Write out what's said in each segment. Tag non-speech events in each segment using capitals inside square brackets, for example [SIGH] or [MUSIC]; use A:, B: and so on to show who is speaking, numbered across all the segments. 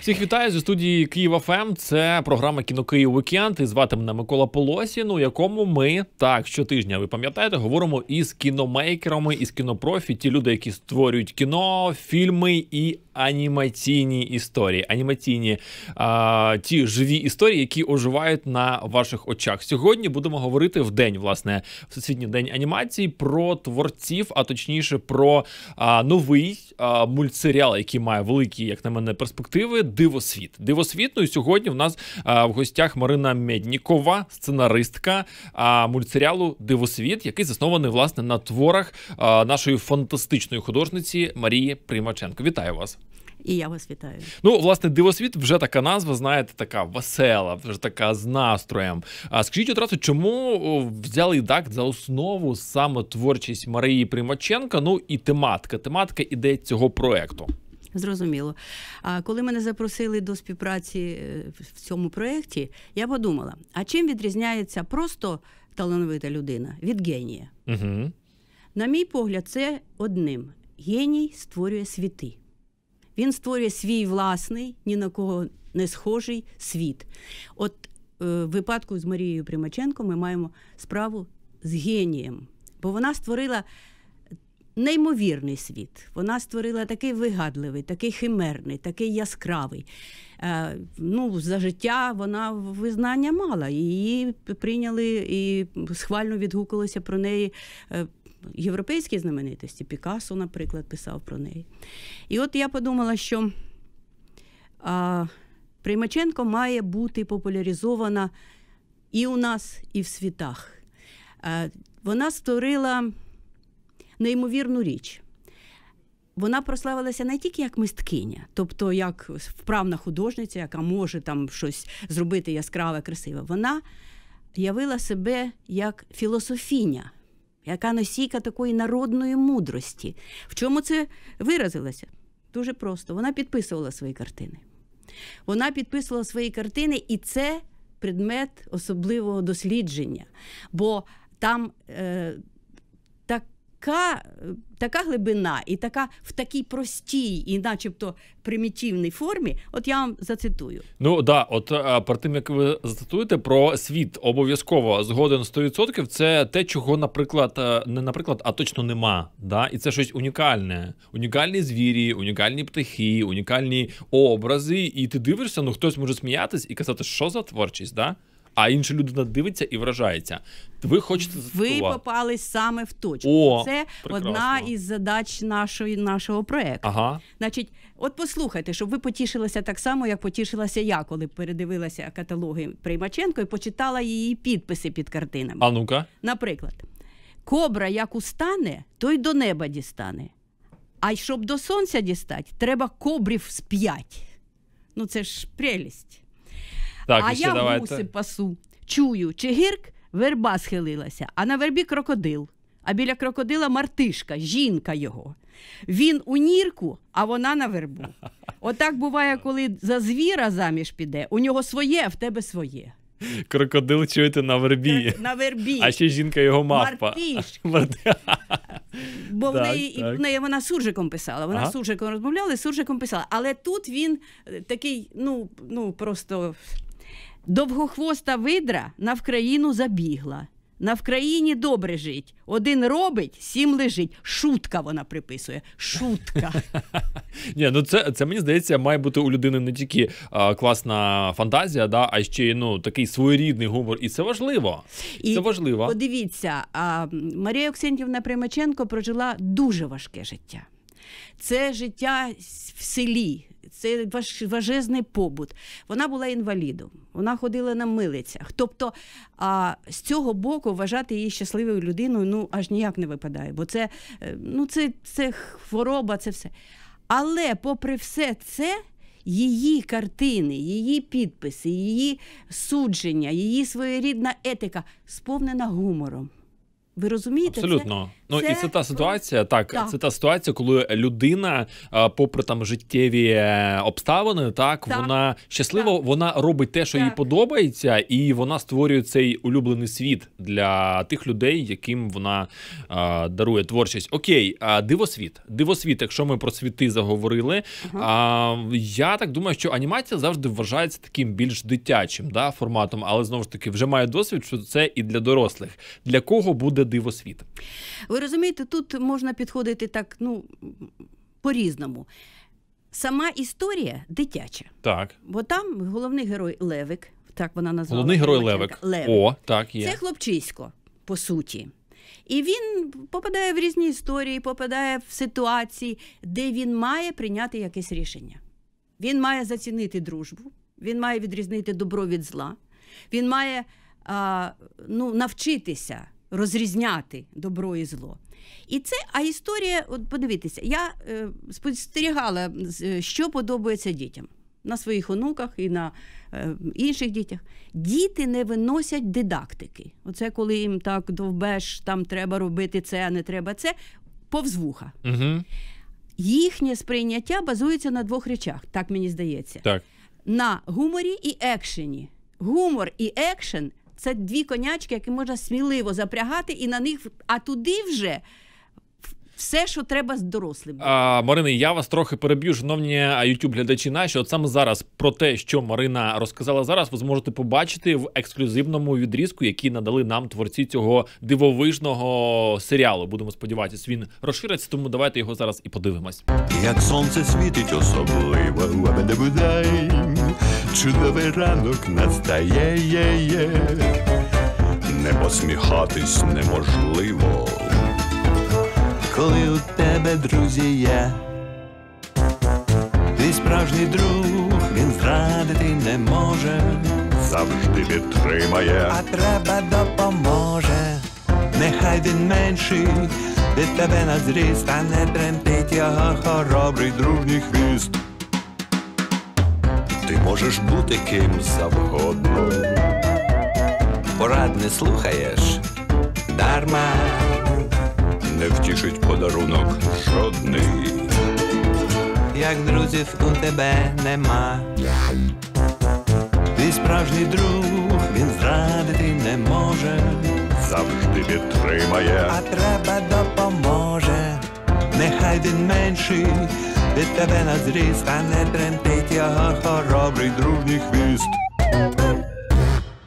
A: Всіх вітаю зі студії Києва ФМ. Ем. Це програма «Кіно Київ Вікенд. І звати мене Микола Полосін, у якому ми так щотижня, ви пам'ятаєте, говоримо із кіномейкерами, із кінопрофі, ті люди, які створюють кіно, фільми і анімаційні історії, анімаційні а, ті живі історії, які оживають на ваших очах. Сьогодні будемо говорити в день, власне, всесвітній день анімації про творців, а точніше про а, новий а, мультсеріал, який має великі, як на мене, перспективи. Дивосвіт. Дивосвіт. Ну і сьогодні в нас а, в гостях Марина Меднікова, сценаристка а, мультсеріалу Дивосвіт, який заснований власне на творах а, нашої фантастичної художниці Марії Примаченко. Вітаю вас
B: і я вас вітаю.
A: Ну, власне, дивосвіт вже така назва, знаєте, така весела, вже така з настроєм. А скажіть одразу, чому взяли так за основу саме творчість Марії Примаченка? Ну і тематика. Тематика ідеї цього проекту.
B: Зрозуміло. А коли мене запросили до співпраці е, в цьому проєкті, я подумала: а чим відрізняється просто талановита людина від генія? Угу. На мій погляд, це одним: геній створює світи. Він створює свій власний, ні на кого не схожий світ. От е, в випадку з Марією Примаченко ми маємо справу з генієм, бо вона створила неймовірний світ. Вона створила такий вигадливий, такий химерний, такий яскравий. Е, ну, За життя вона визнання мала. Її прийняли і схвально відгукалося про неї е, європейські знаменитості, Пікассо, наприклад, писав про неї. І от я подумала, що а, Приймаченко має бути популяризована і у нас, і в світах. А, Вона створила неймовірну річ. Вона прославилася не тільки як мисткиня, тобто як вправна художниця, яка може там щось зробити яскраве, красиве. Вона явила себе як філософіня яка носійка такої народної мудрості. В чому це виразилося? Дуже просто. Вона підписувала свої картини. Вона підписувала свої картини, і це предмет особливого дослідження. бо там е, така е, така глибина і така в такій простій, і начебто примітивній формі. От я вам зацитую.
A: Ну да, от е, перед тим як ви зацитуєте про світ, обов'язково згоден 100%, Це те, чого, наприклад, е, не наприклад, а точно нема. Да? І це щось унікальне. Унікальні звірі, унікальні птахи, унікальні образи. І ти дивишся, ну хтось може сміятись і казати, що за творчість, да? а інша людина дивиться і вражається. Ви хочете Ви
B: попались саме в точку. О, Це прекрасно. одна із задач нашої нашого проекту. Ага. Значить, от послухайте, щоб ви потішилися так само, як потішилася я, коли передивилася каталоги Приймаченко і почитала її підписи під картинами. А ну-ка. наприклад, кобра як устане, то й до неба дістане. А щоб до сонця дістати, треба кобрів з п'ять. Ну це ж прелість.
A: Так, а я давайте. гуси
B: пасу. Чую, чигирк, верба схилилася, а на вербі крокодил. А біля крокодила мартишка, жінка його. Він у нірку, а вона на вербу. [LAUGHS] Отак буває, коли за звіра заміж піде, у нього своє, а в тебе своє.
A: Крокодил чуєте на вербі. На вербі. А ще жінка його мавпа. [LAUGHS] Бо в неї так. в неї
B: вона суржиком писала. Вона ага. суржиком розмовляла, суржиком писала. Але тут він такий, ну, ну просто. Довгохвоста видра на Вкраїну забігла. На Вкраїні добре жить. Один робить, сім лежить. Шутка вона приписує. Шутка.
A: [LAUGHS] Ні, ну Це це мені здається, має бути у людини не тільки а, класна фантазія, да, а ще й ну, такий своєрідний гумор. І це важливо. І Це важливо.
B: Подивіться, а, Марія Оксентівна Примаченко прожила дуже важке життя. Це життя в селі це важ, важезний побут. Вона була інвалідом, вона ходила на милицях. Тобто а, з цього боку вважати її щасливою людиною ну аж ніяк не випадає, бо це, е, ну, це, це хвороба, це все. Але, попри все це. Її картини, її підписи, її судження, її своєрідна етика сповнена гумором. Ви розумієте? Абсолютно. Це, ну це... і це та
A: ситуація, так, так це та ситуація, коли людина, е, попри там життєві е, обставини, так, так. вона щаслива, так. вона робить те, що їй подобається, і вона створює цей улюблений світ для тих людей, яким вона а, е, дарує творчість. Окей, а дивосвіт, дивосвіт, якщо ми про світи заговорили. Ага. А, Я так думаю, що анімація завжди вважається таким більш дитячим да, форматом, але знову ж таки вже має досвід, що це і для дорослих. Для кого буде диво світ.
B: Ви розумієте, тут можна підходити так, ну по-різному. Сама історія дитяча. Так. Бо там головний герой Левик, так вона називала. Головний герой Левик. Левик. О, так, є. Це хлопчисько, по суті. І він попадає в різні історії, попадає в ситуації, де він має прийняти якесь рішення. Він має зацінити дружбу, він має відрізнити добро від зла, він має а, ну, навчитися розрізняти добро і зло. І це, а історія, от подивіться, я е, спостерігала, е, що подобається дітям на своїх онуках і на е, інших дітях. Діти не виносять дидактики. Оце коли їм так довбеш, там треба робити це, а не треба це, повз вуха. Угу. Їхнє сприйняття базується на двох речах, так мені здається. Так. На гуморі і екшені. Гумор і екшен це дві конячки, які можна сміливо запрягати, і на них а туди вже. Все, що треба з дорослим.
A: А, Марини, я вас трохи переб'ю, шановні youtube глядачі наші. От саме зараз про те, що Марина розказала зараз, ви зможете побачити в ексклюзивному відрізку, який надали нам творці цього дивовижного серіалу. Будемо сподіватися, він розшириться, тому давайте його зараз і подивимось. Як сонце світить, особливо чудовий ранок настає, є, є. не посміхатись
B: неможливо, коли у тебе друзі є,
A: ти справжній друг, він зрадити не може, завжди підтримає, а треба допоможе, нехай він менший. Від тебе назріс, та не тремтить його хоробрий дружній хвіст ти можеш бути ким завгодно. Порад не слухаєш дарма,
B: не втішить подарунок жодний.
A: Як друзів у тебе нема, ти справжній друг він зрадити не може, завжди підтримає, а треба допоможе, нехай він менший від тебе на зріст, а не тремтить його хоробрий дружній хвіст.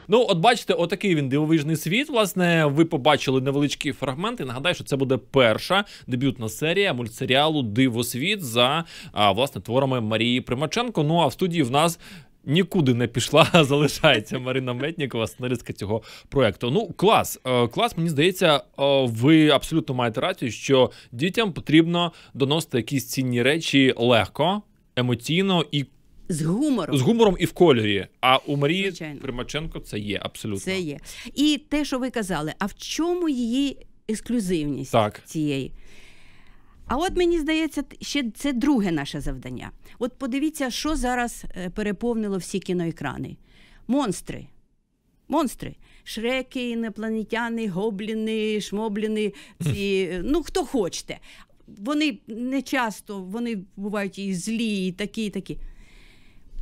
A: Ну, от бачите, отакий він дивовижний світ. Власне, ви побачили невеличкі фрагменти. Нагадаю, що це буде перша дебютна серія мультсеріалу Дивосвіт за власне творами Марії Примаченко. Ну а в студії в нас нікуди не пішла, [LAUGHS] а залишається Марина Метнікова, сценаристка цього проекту. Ну, клас, е, клас, мені здається, е, ви абсолютно маєте рацію, що дітям потрібно доносити якісь цінні речі легко, емоційно і. З гумором з гумором і в кольорі. А у Марії Звичайно. Примаченко це є абсолютно це є.
B: І те, що ви казали, а в чому її ексклюзивність так. цієї? А от мені здається, ще це друге наше завдання. От подивіться, що зараз е, переповнило всі кіноекрани: монстри. Монстри. Шреки, інопланетяни, гобліни, шмобліни, ці, ну хто хочете. Вони не часто вони бувають і злі, і такі, і такі.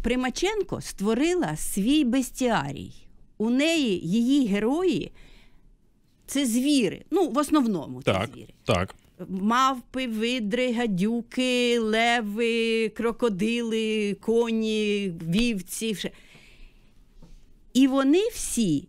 B: Примаченко створила свій бестіарій. У неї її герої це звіри. Ну, в основному
A: так, це звіри. Так.
B: Мавпи, видри, гадюки, леви, крокодили, коні, вівці. І вони всі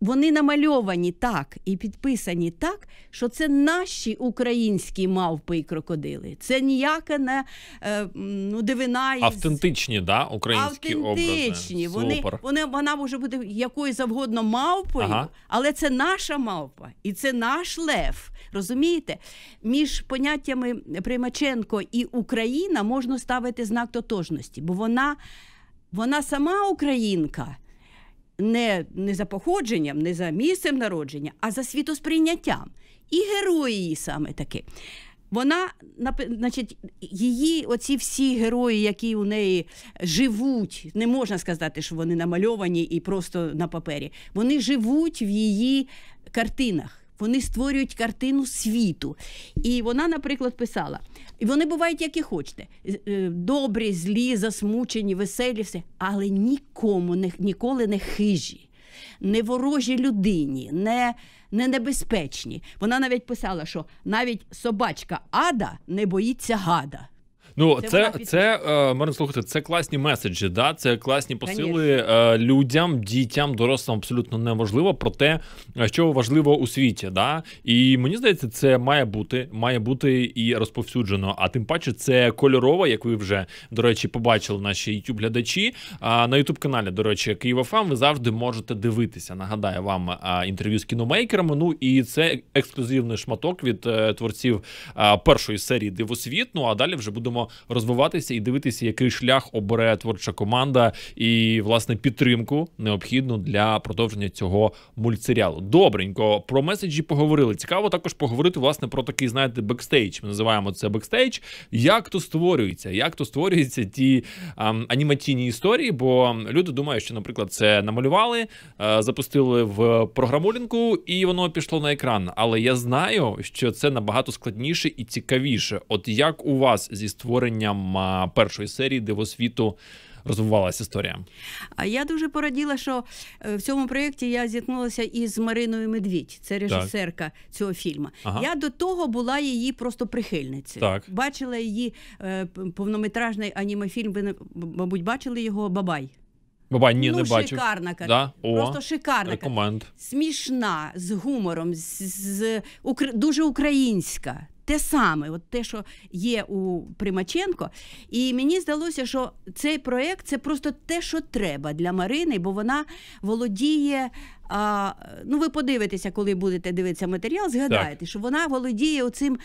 B: вони намальовані так і підписані так, що це наші українські мавпи і крокодили. Це ніяка не е, ну, дивина із...
A: автентичні, да, українські автентичні. Образи. Вони, вони
B: вона може бути якою завгодно мавпою, ага. але це наша мавпа і це наш лев. Розумієте, між поняттями Примаченко і Україна можна ставити знак тотожності, бо вона, вона сама українка. Не не за походженням, не за місцем народження, а за світосприйняттям. І герої її саме таки. Вона значить, її, оці всі герої, які у неї живуть, не можна сказати, що вони намальовані і просто на папері. Вони живуть в її картинах вони створюють картину світу. І вона, наприклад, писала: і вони бувають, як і хочете: е, добрі, злі, засмучені, веселі, все, але нікому не ніколи не хижі. Не ворожі людині, не не небезпечні. Вона навіть писала, що навіть собачка Ада не боїться гада.
A: Ну це це, це е, можна слухати. Це класні меседжі. Да, це класні посили е, людям, дітям, дорослим абсолютно неможливо про те, е, що важливо у світі. Да, і мені здається, це має бути, має бути і розповсюджено. А тим паче, це кольорово, як ви вже до речі, побачили наші youtube глядачі на youtube каналі до речі, Києва Київафам ви завжди можете дивитися. Нагадаю вам е, інтерв'ю з кіномейкерами. Ну і це ексклюзивний шматок від творців першої серії Дивосвіт. Ну а далі вже будемо розвиватися і дивитися, який шлях обере творча команда, і власне підтримку необхідну для продовження цього мультсеріалу. Добренько про меседжі поговорили. Цікаво також поговорити власне про такий, знаєте, бекстейдж. Ми називаємо це бекстейдж. Як то створюється, як то створюються ті а, анімаційні історії? Бо люди думають, що, наприклад, це намалювали, а, е, запустили в програмулінку, і воно пішло на екран. Але я знаю, що це набагато складніше і цікавіше. От як у вас зі створенням створенням першої серії де в освіту Розвивалася історія.
B: А я дуже пораділа, що е, в цьому проєкті я зіткнулася із Мариною Медвідь, це режисерка так. цього фільму. Ага. Я до того була її просто прихильницею. Так. Бачила її е, повнометражний анімофільм. Ви мабуть, бачили його Бабай.
A: Баба, ні, ну, не бачив. шикарна да? Просто шикарна. Рекоманд.
B: Смішна, з гумором, з, з, з, дуже українська те саме, от те, що є у Примаченко. І мені здалося, що цей проєкт це просто те, що треба для Марини, бо вона володіє. А, Ну, ви подивитеся, коли будете дивитися матеріал, згадаєте, так. що вона володіє оцим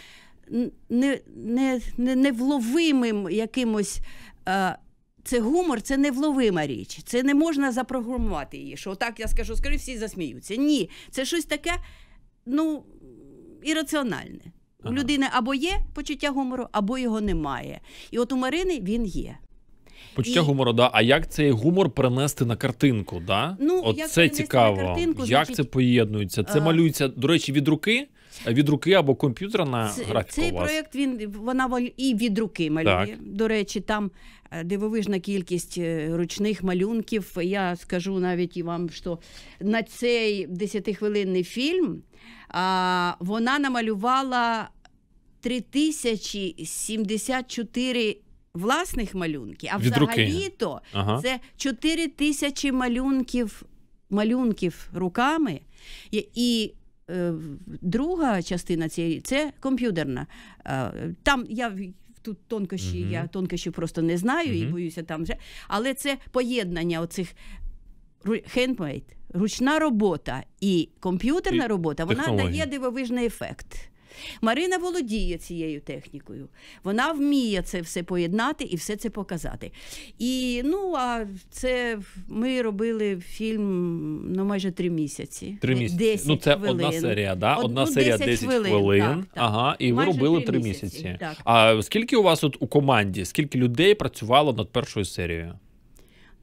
B: не, не, не, невловимим якимось. А, це гумор, це невловима річ. Це не можна запрограмувати її. Що так я скажу, скоріше всі засміються. Ні, це щось таке, ну, ірраціональне. У людини або є почуття гумору, або його немає. І от у Марини він є. Почуття і...
A: гумору, да. А як цей гумор перенести на картинку? Да? Ну, От це цікаво. На картинку, як значить... це поєднується? Це а... Е, малюється, до речі, від руки від руки або комп'ютера на Ц, графіку Цей у вас. проєкт
B: він вона і від руки малює. Так. До речі, там е, дивовижна кількість е, ручних малюнків. Я скажу навіть і вам, що на цей 10-хвилинний фільм а, вона намалювала 3074 власних малюнків. А взагалі-то ага. це 4 тисячі малюнків малюнків руками. І Е, друга частина цієї це комп'ютерна. Е, там я тут тонкощі, угу. я тонкощі просто не знаю угу. і боюся там вже. Але це поєднання оцих хендмейд, ручна робота і комп'ютерна і робота, вона дає дивовижний ефект. Марина володіє цією технікою. Вона вміє це все поєднати і все це показати. І ну, а це ми робили фільм ну, майже три місяці. Три місяці. 10 ну, це хвилин. одна серія, да? Од... одна ну, серія 10 хвилин. хвилин. Так, так.
A: Ага, І майже ви робили три місяці. місяці. Так. А скільки у вас от у команді, скільки людей працювало над першою серією?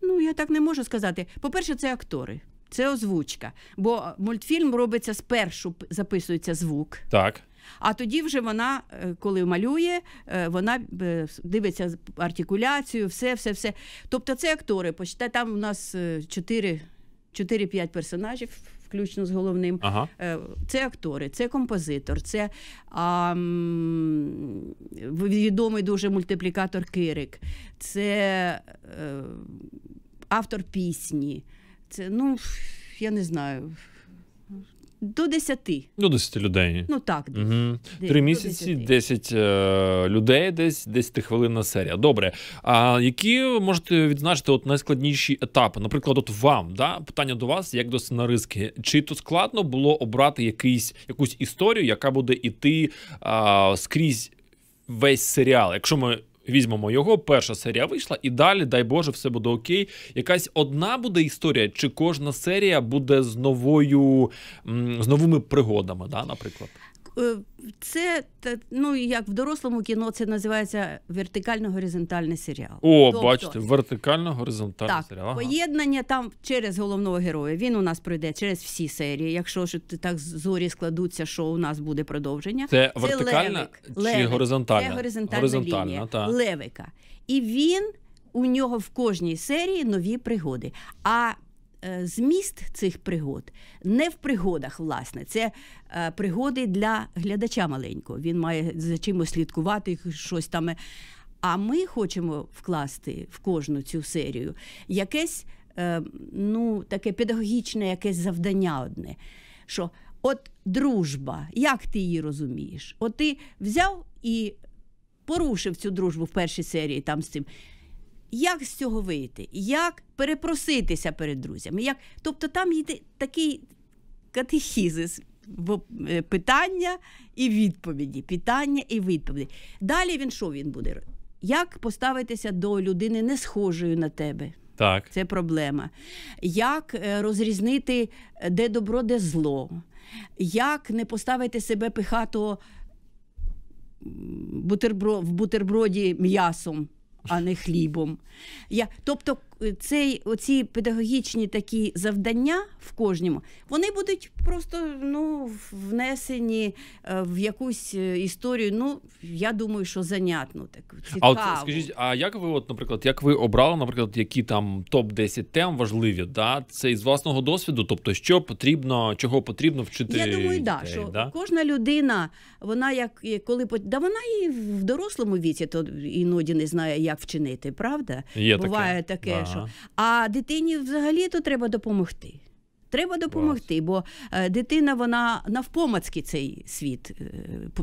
B: Ну, я так не можу сказати. По-перше, це актори. Це озвучка, бо мультфільм робиться спершу, записується
A: звук, так
B: а тоді вже вона, е, коли малює, е, вона е, дивиться артикуляцію, все, все, все. Тобто, це актори. Почте там у нас 4-5 персонажів, включно з головним. Ага. Це актори, це композитор, це а, відомий дуже мультиплікатор Кирик, це автор пісні. Це ну я не знаю. До 10.
A: До 10 людей. Ну так, десь. Угу. Три місяці, 10 е, людей, десь 10 хвилинна серія. Добре. А які можете відзначити от найскладніші етапи? Наприклад, от вам да? питання до вас, як до сценаристки. Чи то складно було обрати якийсь якусь історію, яка буде іти е, скрізь весь серіал? Якщо ми Візьмемо його, перша серія вийшла, і далі, дай Боже, все буде окей. Якась одна буде історія, чи кожна серія буде з новою з новими пригодами, да, наприклад?
B: Е, це ну як в дорослому кіно це називається вертикально-горизонтальний серіал. О, тобто, бачите,
A: вертикально-горизонтальний так, серіал. Ага.
B: Поєднання там через головного героя. Він у нас пройде через всі серії. Якщо ж так зорі складуться, що у нас буде продовження. Це, це вертикальна левик, чи левик, горизонтальна? Це горизонтальна, горизонтальна лінія та. левика. І він у нього в кожній серії нові пригоди. А Е, зміст цих пригод не в пригодах, власне, це е, пригоди для глядача маленького. Він має за чимось слідкувати, щось там. А ми хочемо вкласти в кожну цю серію якесь е, ну, таке педагогічне якесь завдання одне. що От дружба, як ти її розумієш? От ти взяв і порушив цю дружбу в першій серії там з цим. Як з цього вийти? Як перепроситися перед друзями? Як... Тобто там йде такий катехізис е, питання і відповіді, питання і відповіді. Далі він що він буде? Як поставитися до людини не схожої на тебе? Так. Це проблема. Як е, розрізнити е, де добро, де зло? Як не поставити себе пихато бутербро... в бутерброді м'ясом? а не хлібом. Я, Тобто, цей, оці педагогічні такі завдання в кожному, вони будуть просто ну, внесені е, в якусь е, історію. Ну, я думаю, що занятну так. Цікаву. А от скажіть,
A: а як ви, от, наприклад, як ви обрали, наприклад, які там топ-10 тем важливі? Да? Це із власного досвіду, тобто, що потрібно, чого потрібно вчити? Я думаю, да, що да?
B: кожна людина, вона як коли да вона і в дорослому віці, то іноді не знає, як вчинити, правда? Є Буває таке, таке першого. А дитині взагалі то треба допомогти. Треба допомогти, бо е, дитина вона навпомацьки цей світ е,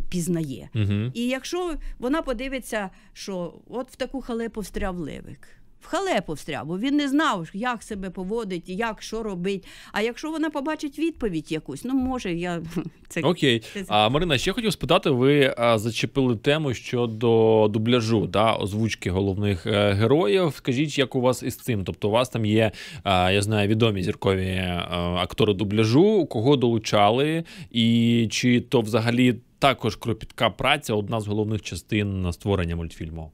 B: пізнає. Угу. І якщо вона подивиться, що от в таку халепу встряв левик в халепу встряв, бо він не знав, як себе поводить, як що робить. А якщо вона побачить відповідь якусь, ну може я [LAUGHS] це окей.
A: Це... А Марина, ще хотів спитати: ви а, зачепили тему щодо дубляжу да, озвучки головних е, героїв. Скажіть, як у вас із цим? Тобто, у вас там є, е, я знаю, відомі зіркові е, актори дубляжу, кого долучали, і чи то взагалі також кропітка праця одна з головних частин створення мультфільму?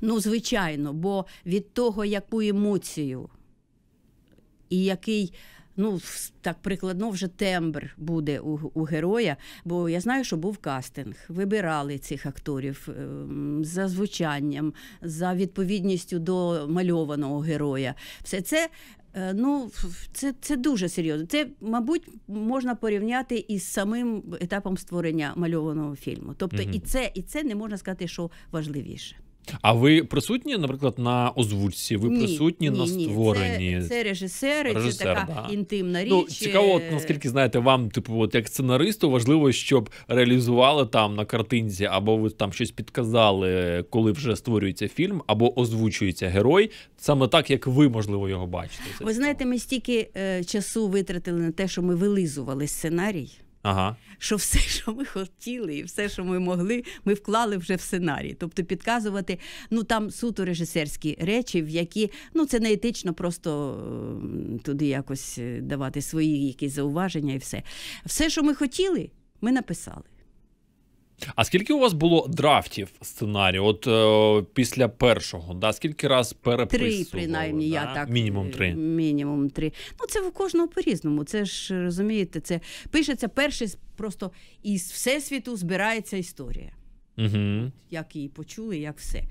B: Ну, звичайно, бо від того, яку емоцію і який. Ну, так прикладно вже тембр буде у у героя, бо я знаю, що був кастинг. Вибирали цих акторів ем, за звучанням, за відповідністю до мальованого героя. Все це е, ну, це, це дуже серйозно. Це, мабуть, можна порівняти із самим етапом створення мальованого фільму. Тобто, угу. і це, і це не можна сказати, що важливіше.
A: А ви присутні, наприклад, на озвучці? Ви ні, присутні ні, на створенні? Це це
B: режисери, Режисер, це така да. інтимна ну, річ. Ну, Цікаво,
A: от, е, наскільки знаєте, вам, типу, от як сценаристу, важливо, щоб реалізували там на картинці, або ви там щось підказали, коли вже створюється фільм, або озвучується герой, саме так, як ви можливо його бачите. ви
B: знаєте, ми стільки е, часу витратили на те, що ми вилизували сценарій. Ага. Що все, [LAUGHS] що ми хотіли, і все, що ми могли, ми вклали вже в сценарій. Тобто підказувати ну там суто режисерські речі, в які ну це не етично, просто туди якось е, давати свої якісь зауваження і все. Все, що ми хотіли, ми написали.
A: А скільки у вас було драфтів сценарію? От е, після першого, да скільки раз переписували? Три,
B: принаймні, да? я так мінімум е, три. Мінімум три. Ну це в кожного по-різному. Це ж розумієте, це пишеться перший просто із всесвіту збирається історія, Угу. як її почули, як все.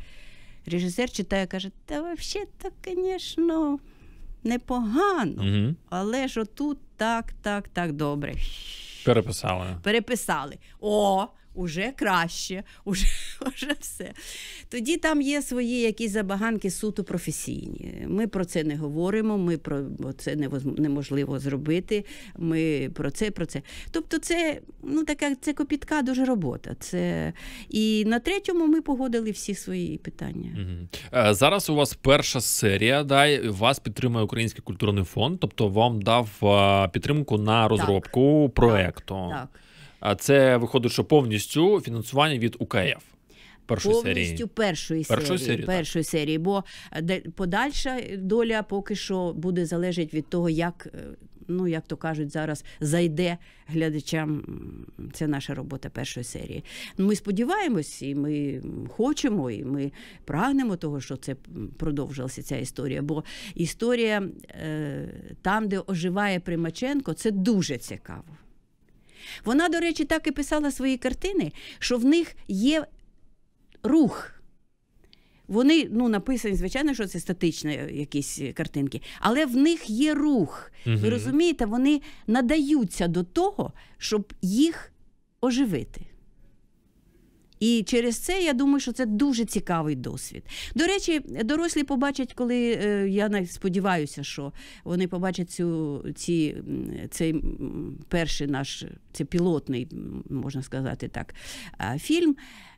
B: Режисер читає, каже: та взагалі то, звісно, непогано, угу. але ж отут так, так, так добре.
A: Переписали.
B: Переписали. О, o G é crush, вже все. Тоді там є свої якісь забаганки суто професійні. Ми про це не говоримо, ми про це неможливо зробити. Ми про це, про це. Тобто, це ну така це копітка дуже робота. Це і на третьому ми погодили всі свої питання.
A: Угу. Зараз у вас перша серія, да, вас підтримує Український культурний фонд, тобто вам дав е, підтримку на розробку так, проекту. Так, так. А це виходить, що повністю фінансування від УКФ першої повністю серії. першої серії, серії першої
B: так. серії, бо подальша доля поки що буде залежить від того, як е, ну як то кажуть, зараз зайде глядачам. Це наша робота першої серії. Ми сподіваємось, і ми хочемо, і ми прагнемо того, що це продовжилася ця історія. Бо історія е, там, де оживає Примаченко, це дуже цікаво. Вона, до речі, так і писала свої картини, що в них є рух. Вони ну, написані, звичайно, що це статичні якісь картинки, але в них є рух. Угу. Ви розумієте, вони надаються до того, щоб їх оживити. І через це я думаю, що це дуже цікавий досвід. До речі, дорослі побачать, коли е, я сподіваюся, що вони побачать цю ці цей перший наш це пілотний, можна сказати так, фільм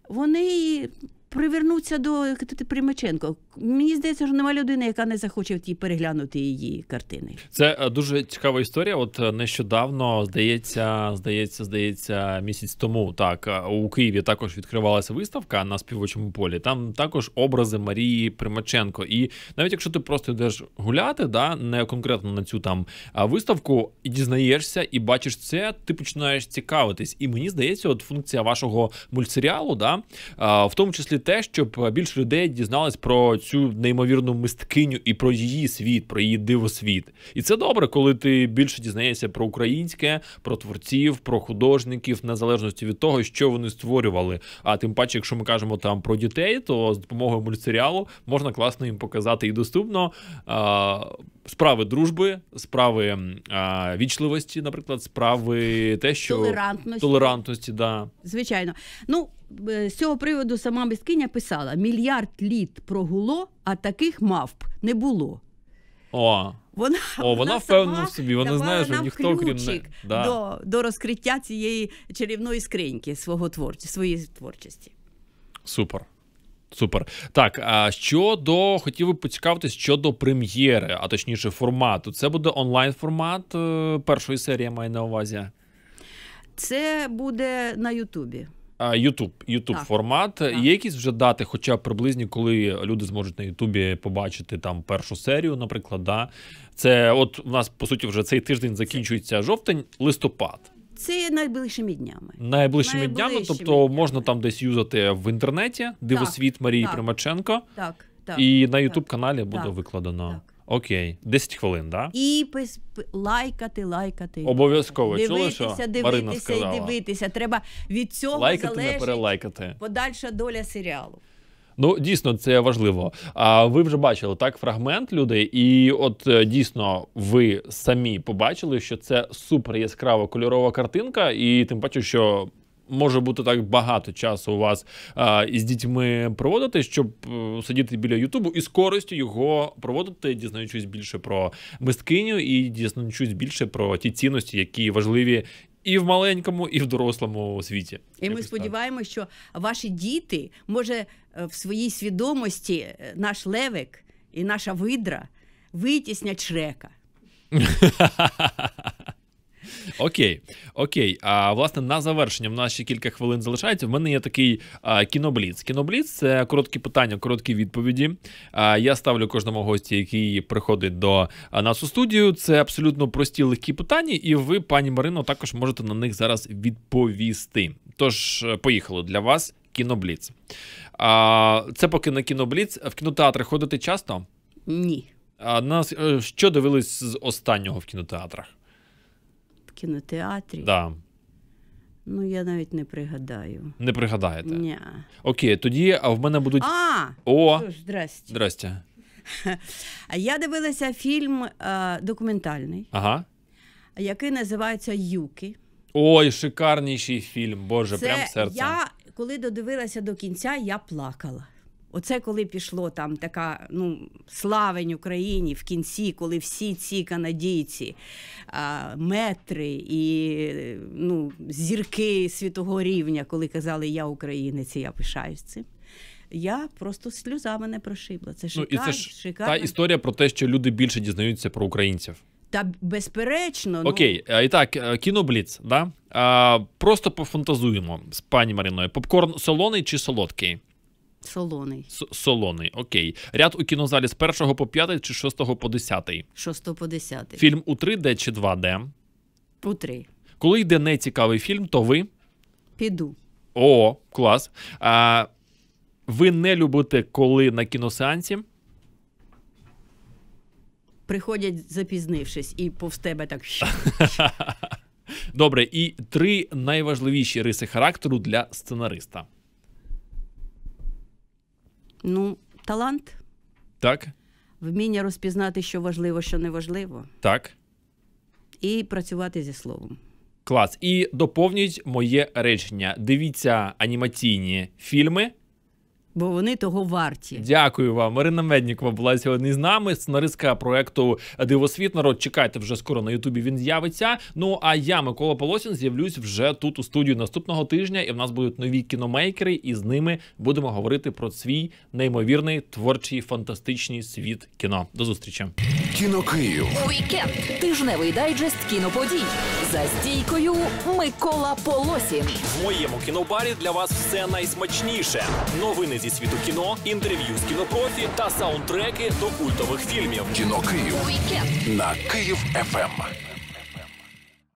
B: вони привернутися до Примаченко. Мені здається, що нема людини, яка не захоче ті переглянути її картини.
A: Це е, дуже цікава історія. От е, нещодавно здається, здається, здається, місяць тому так е, у Києві також відкривалася виставка на співочому полі. Там також образи Марії Примаченко. І навіть якщо ти просто йдеш гуляти, да не конкретно на цю там виставку, і дізнаєшся, і бачиш це, ти починаєш цікавитись. І мені здається, от функція вашого мультсеріалу, да в тому числі числі те, щоб е, більше людей дізнались про цю неймовірну мисткиню і про її світ, про її дивосвіт. І це добре, коли ти більше дізнаєшся про українське, про творців, про художників, незалежності від того, що вони створювали. А тим паче, якщо ми кажемо там про дітей, то з допомогою мультсеріалу можна класно їм показати і доступно справи дружби, справи а, вічливості, наприклад, справи те, що толерантності. толерантності да.
B: Звичайно. Ну, з цього приводу сама мискиня писала: мільярд літ прогуло, а таких мавп не було.
A: О, вона О, вона впевнена в собі, вона знає, що ніхто крім не... да. до
B: до розкриття цієї чарівної скриньки свого творчості, своєї творчості.
A: Супер. Супер. Так, а щодо хотів би поцікавитись щодо прем'єри, а точніше, формату. Це буде онлайн формат е, першої серії, маю на увазі.
B: Це буде на Ютубі.
A: Ютуб, Ютуб формат. Так. Є якісь вже дати, хоча б приблизні, коли люди зможуть на Ютубі побачити там першу серію, наприклад. да? Це от у нас по суті вже цей тиждень закінчується жовтень, листопад.
B: Це найближчими днями.
A: Найближчими, днями, тобто днями. можна там десь юзати в інтернеті дивосвіт Марії так, Примаченко. Так, так. І на Ютуб каналі буде так, викладено. Так. Окей, 10 хвилин, да? І
B: пис... лайкати, лайкати. Обов'язково чули, що дивитися, Марина сказала? дивитися. Треба від цього лайкати, залежить не перелайкати. подальша доля серіалу.
A: Ну дійсно це важливо. А ви вже бачили так фрагмент людей, і от е, дійсно ви самі побачили, що це супер яскрава кольорова картинка, і тим паче, що. Може бути так багато часу у вас а, із дітьми проводити, щоб а, е, сидіти біля Ютубу і з користю його проводити, дізнаючись більше про мисткиню і дізнаючись більше про ті цінності, які важливі і в маленькому, і в дорослому світі.
B: І ми сподіваємося, що ваші діти може е, в своїй свідомості е, наш левик і наша видра витіснять шрека. [LAUGHS]
A: Окей, окей. А власне на завершення в нас ще кілька хвилин залишається. В мене є такий а, кінобліц. Кінобліц це короткі питання, короткі відповіді. А, я ставлю кожному гості, який приходить до нас у студію. Це абсолютно прості легкі питання, і ви, пані Марино, також можете на них зараз відповісти. Тож, е, поїхали для вас кінобліц. А, Це поки на кінобліц. В кінотеатри ходити часто? Ні. А нас е, що дивились з останнього в кінотеатрах?
B: кінотеатрі. Да. Ну, я навіть не пригадаю. Не пригадаєте? Ні.
A: Окей, тоді а в мене будуть. А! О! Тож, здрасте. Здрасте.
B: [LAUGHS] Я дивилася фільм а, е, документальний, Ага. який називається Юки.
A: Ой, шикарніший фільм. Боже, Це прям серце. Я,
B: коли додивилася до кінця, я плакала. Оце коли пішло там така ну, славень Україні в кінці, коли всі ці канадійці, а, метри і ну, зірки світового рівня, коли казали Я українець, і я пишаюсь цим. Я просто сльоза мене прошибла. Це шикар, ну, і це ж шикарна... та
A: історія про те, що люди більше дізнаються про українців.
B: Та безперечно, ну. окей,
A: ну... і так е, кінобліц, да а, просто пофантазуємо з пані Мариною. Попкорн солоний чи солодкий? Солоний. солоний, окей. Ряд у кінозалі з 1 по 5 чи 6 по 10?
B: 6 по 10. Фільм
A: у 3D чи 2D? У 3. Коли йде нецікавий фільм, то ви. Піду. О, клас. А, Ви не любите, коли на кіносеансі?
B: Приходять, запізнившись, і повз тебе так.
A: [LAUGHS] Добре, і три найважливіші риси характеру для сценариста.
B: Ну, талант. Так. Вміння розпізнати, що важливо, що не важливо. Так. І працювати зі словом.
A: Клас. І доповнюють моє речення. Дивіться анімаційні фільми бо вони того варті. Дякую вам. Марина Меднікова була сьогодні з нами. Сценаристка проекту Дивосвіт. Народ чекайте вже скоро на Ютубі. Він з'явиться. Ну а я, Микола Полосін, з'явлюсь вже тут у студію наступного тижня. І в нас будуть нові кіномейкери, і з ними будемо говорити про свій неймовірний творчий фантастичний світ кіно. До зустрічі. Кіно Київ. Вікенд.
B: Тижневий дайджест кіноподій. За стійкою Микола Полосін.
A: В моєму кінобарі для вас все найсмачніше. Новини зі зі світу кіно, інтерв'ю з кінопрофі та саундтреки до культових фільмів. Кіно Київ на Київ ФМ.